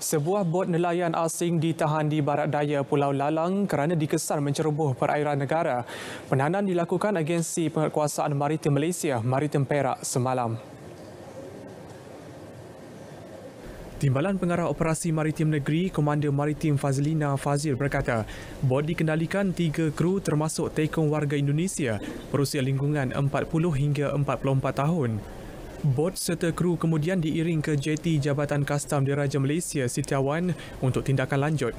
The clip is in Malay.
Sebuah bot nelayan asing ditahan di barat daya Pulau Lalang kerana dikesan menceroboh perairan negara. Penahanan dilakukan agensi penguasaan maritim Malaysia, Maritim Perak semalam. Timbalan Pengarah Operasi Maritim Negeri, Komander Maritim Fazlina Fazil berkata, bot dikendalikan tiga kru termasuk tekong warga Indonesia berusia lingkungan 40 hingga 44 tahun. Bot serta kru kemudian diiring ke jeti Jabatan Kastam Diraja Malaysia Sitiawan untuk tindakan lanjut.